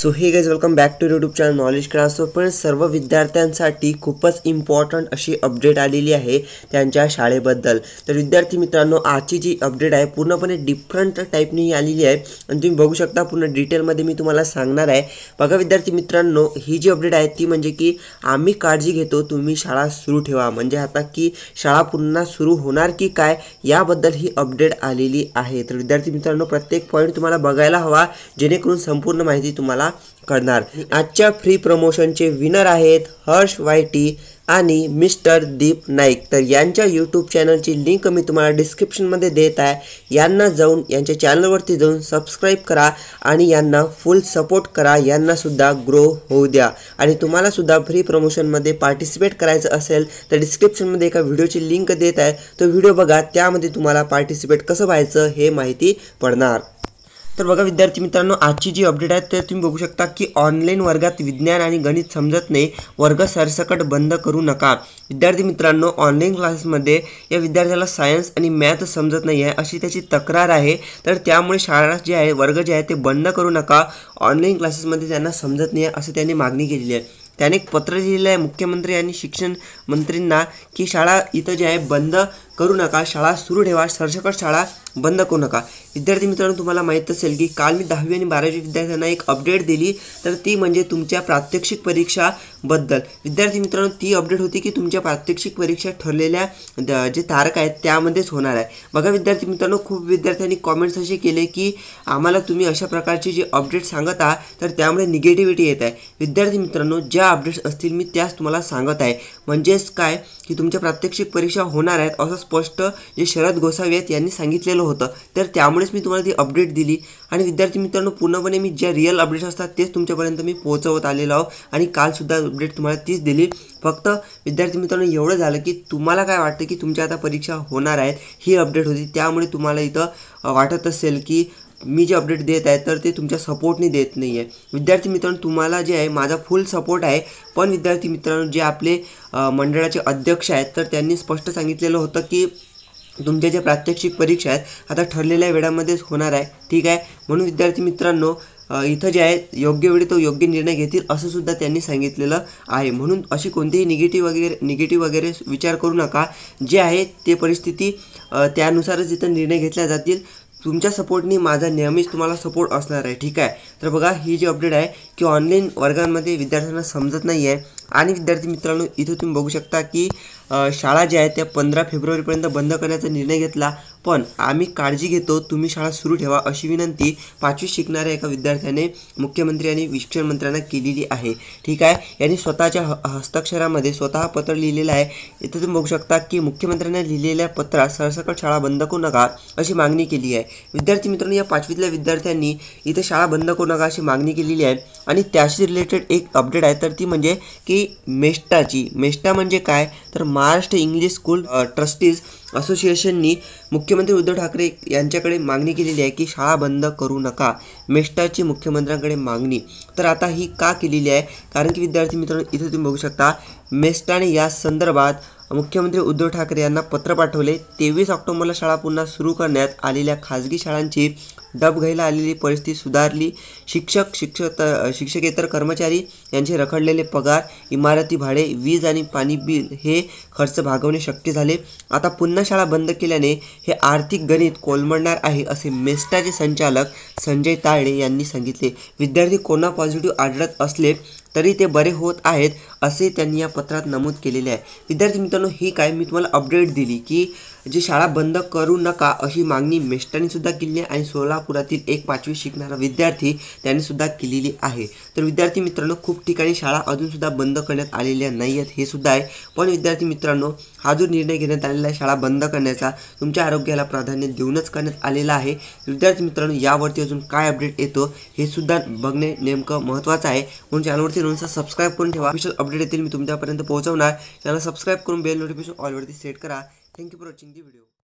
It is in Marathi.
so hey guys welcome back to YouTube channel knowledge class so पण सर्व विद्या खूब इम्पॉर्टंट अभी अपडेट आलेली है त्यांच्या तो विद्यार्थी विद्यार्थी आज की जी अपडेट है पूर्णपने डिफरंट टाइप ने ही आलेली आहे आणि तुम्ही बघू शकता पूर्ण डिटेलमध्ये मी तुम्हाला सांगणार आहे बघा विद्यार्थी मित्रांनो ही जी अपडेट है तीजे कि आम्मी का काळजी घेतो तुम्ही सुरू ठेवा म्हणजे आता कि शाला पुनः सुरू होणार की काय याबद्दल ही अपडेट आलेली आहे विद्यार्थी मित्रांनो प्रत्येक पॉइंट तुम्हारा बघायला हवा जेणेकरून संपूर्ण माहिती तुम्हारा तुम्हाला कळणार आजच्या फ्री प्रमोशनचे विनर आहेत हर्ष वायटी आणि मिस्टर दीप नाईक तर यांच्या यूट्यूब चॅनलची लिंक मी तुम्हाला डिस्क्रिप्शनमध्ये देत आहे यांना जाऊन यांच्या चॅनलवरती जाऊन सबस्क्राईब करा आणि यांना फुल सपोर्ट करा यांनासुद्धा ग्रो होऊ द्या आणि तुम्हालासुद्धा फ्री प्रमोशनमध्ये पार्टिसिपेट करायचं असेल तर डिस्क्रिप्शनमध्ये एका व्हिडिओची लिंक देत आहे तो व्हिडिओ बघा त्यामध्ये तुम्हाला पार्टिसिपेट कसं व्हायचं हे माहिती पडणार तर बघा विद्यार्थी मित्रांनो आजची जी अपडेट आहे ते तुम्ही बघू शकता की ऑनलाईन वर्गात विज्ञान आणि गणित समजत नाही वर्ग सरसकट बंद करू नका विद्यार्थी मित्रांनो ऑनलाईन क्लासेसमध्ये या विद्यार्थ्याला सायन्स आणि मॅथ समजत नाही आहे अशी त्याची तक्रार आहे तर त्यामुळे शाळा जे आहे वर्ग जे आहे ते बंद करू नका ऑनलाईन क्लासेसमध्ये त्यांना समजत नाही आहे असं त्यांनी मागणी केलेली आहे त्याने एक पत्र लिहिलेलं आहे मुख्यमंत्री आणि शिक्षण मंत्र्यांना की शाळा इथं जे आहे बंद करू नका शाळा सुरू ठेवा सरसकट शाळा बंद करू नका विद्यार्थी मित्रांनो तुम्हाला माहीत असेल की काल मी दहावी आणि बारावी विद्यार्थ्यांना एक अपडेट दिली तर ती म्हणजे तुमच्या प्रात्यक्षिक परीक्षाबद्दल विद्यार्थी मित्रांनो ती अपडेट होती की तुमच्या प्रात्यक्षिक परीक्षा ठरलेल्या जे तारक आहेत त्यामध्येच होणार आहे बघा विद्यार्थी मित्रांनो खूप विद्यार्थ्यांनी कॉमेंट्स असे केले की आम्हाला तुम्ही अशा प्रकारची जी अपडेट सांगत आहात तर त्यामुळे निगेटिव्हिटी येत आहे विद्यार्थी मित्रांनो ज्या अपडेट्स असतील मी त्याच तुम्हाला सांगत आहे म्हणजेच काय की तुमच्या प्रात्यक्षिक परीक्षा होणार आहेत असंच स्पष्ट जे शरद गोसावी आहेत यांनी सांगितलेलं होतं तर त्यामुळेच मी तुम्हाला ती अपडेट दिली आणि विद्यार्थी मित्रांनो पूर्णपणे मी ज्या रिअल अपडेट्स असतात तेच तुमच्यापर्यंत मी पोहोचवत आलेलो आहो आणि कालसुद्धा अपडेट तुम्हाला तीच दिली फक्त विद्यार्थी मित्रांनो एवढं झालं की तुम्हाला काय वाटतं की तुमच्या आता परीक्षा होणार आहेत ही अपडेट होती त्यामुळे तुम्हाला इथं वाटत असेल की मी जे अपडेट देत आहे तर ते तुमच्या सपोर्टने देत नाही आहे विद्यार्थी मित्रांनो तुम्हाला जे आहे माझा फुल सपोर्ट आहे पण विद्यार्थी मित्रांनो जे आपले मंडळाचे अध्यक्ष आहेत तर त्यांनी स्पष्ट सांगितलेलं होतं की तुमच्या ज्या प्रात्यक्षिक परीक्षा आहेत आता ठरलेल्या वेळामध्येच होणार आहे ठीक आहे म्हणून विद्यार्थी मित्रांनो इथं जे आहे योग्य वेळी तो योग्य निर्णय घेतील असं सुद्धा त्यांनी सांगितलेलं आहे म्हणून अशी कोणतीही निगेटिव्ह वगैरे निगेटिव्ह वगैरे विचार करू नका जे आहे ते परिस्थिती त्यानुसारच इथं निर्णय घेतल्या जातील तुमच्या सपोर्टनी माझा नेहमीच तुम्हाला सपोर्ट असणार आहे ठीक आहे तर बघा ही जी अपडेट आहे की ऑनलाईन वर्गांमध्ये विद्यार्थ्यांना समजत नाही आहे आणि विद्यार्थी मित्रांनो इथं तुम्ही बघू शकता की शाळा ज्या आहेत त्या पंधरा फेब्रुवारीपर्यंत बंद करण्याचा निर्णय घेतला पण आम्ही काळजी घेतो तुम्ही शाळा सुरू ठेवा अशी विनंती पाचवी शिकणाऱ्या एका विद्यार्थ्याने मुख्यमंत्री आणि शिक्षण मंत्र्यांना केलेली आहे ठीक आहे यांनी स्वतःच्या ह हस्ताक्षरामध्ये स्वतः पत्र लिहिलेलं आहे इथं तुम्ही बघू शकता की मुख्यमंत्र्यांना लिहिलेल्या पत्रात सरसकट शाळा बंद करू नका अशी मागणी केली आहे विद्यार्थी मित्रांनो या पाचवीतल्या विद्यार्थ्यांनी इथं शाळा बंद करू नका अशी मागणी केलेली आहे आणि त्याशी रिलेटेड एक अपडेट आहे तर ती म्हणजे की मेष्टाची मेष्टा म्हणजे काय तर महाराष्ट्र इंग्लिश स्कूल ट्रस्टीज असोसिएशननी मुख्यमंत्री उद्धव ठाकरे यांच्याकडे मागणी केलेली आहे की शाळा बंद करू नका मेष्टाची मुख्यमंत्र्यांकडे मागणी तर आता ही का केलेली आहे कारण की विद्यार्थी मित्रांनो इथे तुम्ही बघू शकता मेष्टाने या संदर्भात मुख्यमंत्री उद्धव ठाकरे यांना पत्र पाठवले तेवीस ऑक्टोबरला शाळा पुन्हा सुरू करण्यात आलेल्या खाजगी शाळांची डबघाईला आलेली परिस्थिती सुधारली शिक्षक शिक्षक शिक्षकेतर कर्मचारी यांचे रखडलेले पगार इमारती भाडे वीज आणि पाणी बिल हे खर्च भागवणे शक्य झाले आता पुन्हा शाळा बंद केल्याने हे आर्थिक गणित कोलमडणार आहे असे मेस्टाचे संचालक संजय ताळे यांनी सांगितले विद्यार्थी कोरोना पॉझिटिव्ह आढळत असले तरी ते बरे होत आहेत असे त्यांनी या पत्रात नमूद केलेले आहे विद्यार्थी मित्रांनो ही काय मी तुम्हाला अपडेट दिली की जी शाळा बंद करू नका अशी मागणी सुद्धा केली आहे आणि सोलापुरातील एक पाचवी शिकणारा विद्यार्थी त्यांनीसुद्धा केलेली आहे तर विद्यार्थी मित्रांनो खूप ठिकाणी शाळा अजूनसुद्धा बंद करण्यात आलेल्या नाही आहेत हे सुद्धा आहे पण विद्यार्थी मित्रांनो हा जो निर्णय घेण्यात आलेला आहे शाळा बंद करण्याचा तुमच्या आरोग्याला प्राधान्य देऊनच करण्यात आलेला आहे विद्यार्थी मित्रांनो यावरती अजून काय अपडेट येतो हे सुद्धा बघणे नेमकं महत्त्वाचं आहे म्हणून चॅनलवरती रोजचा सबस्क्राईब करून ठेवा अपडेट येतील मी तुमच्यापर्यंत पोहोचवणार चॅनल सबस्क्राईब करून बेल नोटिफिकेशन ऑलवरती सेट करा thank you for watching the video